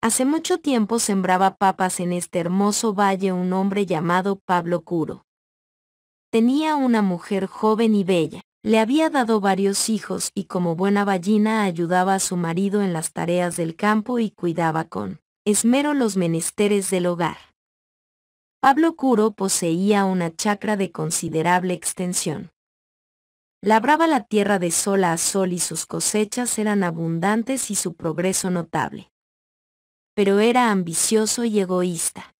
Hace mucho tiempo sembraba papas en este hermoso valle un hombre llamado Pablo Curo. Tenía una mujer joven y bella, le había dado varios hijos y como buena ballina ayudaba a su marido en las tareas del campo y cuidaba con esmero los menesteres del hogar. Pablo Curo poseía una chacra de considerable extensión. Labraba la tierra de sol a sol y sus cosechas eran abundantes y su progreso notable pero era ambicioso y egoísta.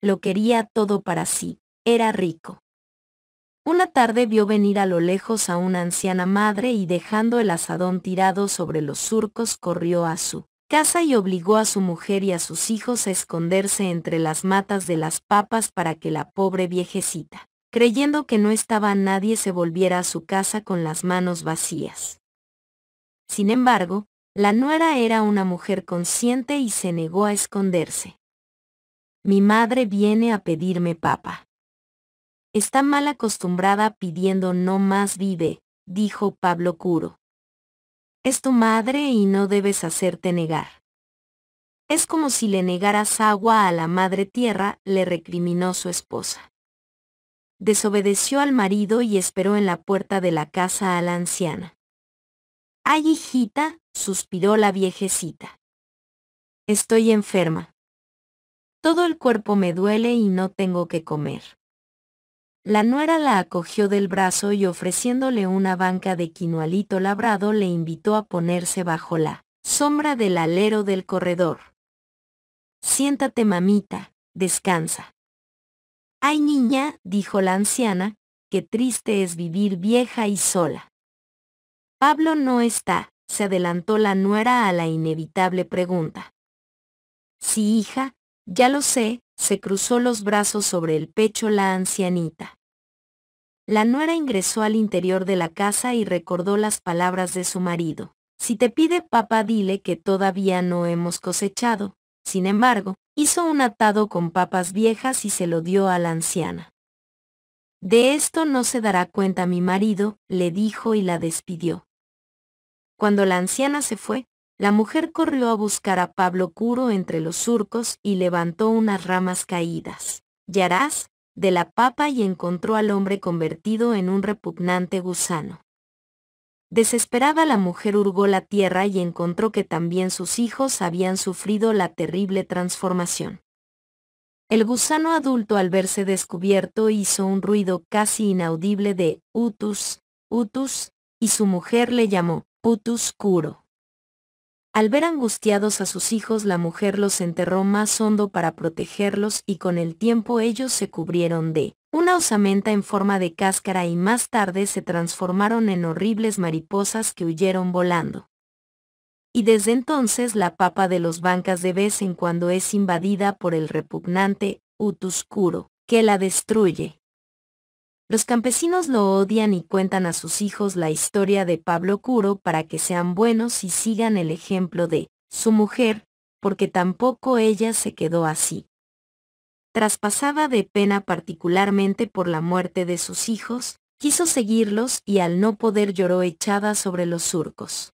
Lo quería todo para sí, era rico. Una tarde vio venir a lo lejos a una anciana madre y dejando el asadón tirado sobre los surcos corrió a su casa y obligó a su mujer y a sus hijos a esconderse entre las matas de las papas para que la pobre viejecita, creyendo que no estaba nadie, se volviera a su casa con las manos vacías. Sin embargo, la nuera era una mujer consciente y se negó a esconderse. Mi madre viene a pedirme papa. Está mal acostumbrada pidiendo no más vive, dijo Pablo Curo. Es tu madre y no debes hacerte negar. Es como si le negaras agua a la madre tierra, le recriminó su esposa. Desobedeció al marido y esperó en la puerta de la casa a la anciana. Ay, hijita, suspiró la viejecita. Estoy enferma. Todo el cuerpo me duele y no tengo que comer. La nuera la acogió del brazo y ofreciéndole una banca de quinualito labrado le invitó a ponerse bajo la sombra del alero del corredor. Siéntate mamita, descansa. Ay niña, dijo la anciana, qué triste es vivir vieja y sola. Pablo no está, se adelantó la nuera a la inevitable pregunta. Sí, hija, ya lo sé, se cruzó los brazos sobre el pecho la ancianita. La nuera ingresó al interior de la casa y recordó las palabras de su marido. Si te pide papá dile que todavía no hemos cosechado. Sin embargo, hizo un atado con papas viejas y se lo dio a la anciana. De esto no se dará cuenta mi marido, le dijo y la despidió. Cuando la anciana se fue, la mujer corrió a buscar a Pablo Curo entre los surcos y levantó unas ramas caídas. Yarás, de la papa y encontró al hombre convertido en un repugnante gusano. Desesperada la mujer hurgó la tierra y encontró que también sus hijos habían sufrido la terrible transformación. El gusano adulto al verse descubierto hizo un ruido casi inaudible de utus, utus, y su mujer le llamó, Utuscuro. Al ver angustiados a sus hijos la mujer los enterró más hondo para protegerlos y con el tiempo ellos se cubrieron de una osamenta en forma de cáscara y más tarde se transformaron en horribles mariposas que huyeron volando. Y desde entonces la papa de los bancas de vez en cuando es invadida por el repugnante Utuscuro, que la destruye. Los campesinos lo odian y cuentan a sus hijos la historia de Pablo Curo para que sean buenos y sigan el ejemplo de su mujer, porque tampoco ella se quedó así. Traspasada de pena particularmente por la muerte de sus hijos, quiso seguirlos y al no poder lloró echada sobre los surcos.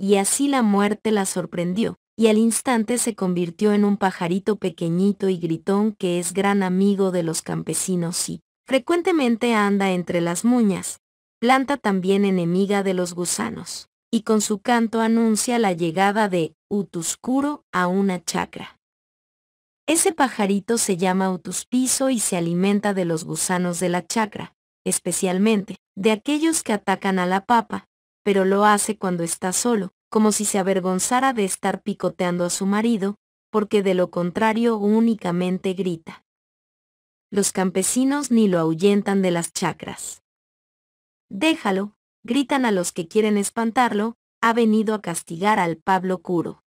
Y así la muerte la sorprendió, y al instante se convirtió en un pajarito pequeñito y gritón que es gran amigo de los campesinos y, Frecuentemente anda entre las muñas, planta también enemiga de los gusanos, y con su canto anuncia la llegada de Utuscuro a una chacra. Ese pajarito se llama Utuspiso y se alimenta de los gusanos de la chacra, especialmente de aquellos que atacan a la papa, pero lo hace cuando está solo, como si se avergonzara de estar picoteando a su marido, porque de lo contrario únicamente grita los campesinos ni lo ahuyentan de las chacras. Déjalo, gritan a los que quieren espantarlo, ha venido a castigar al Pablo Curo.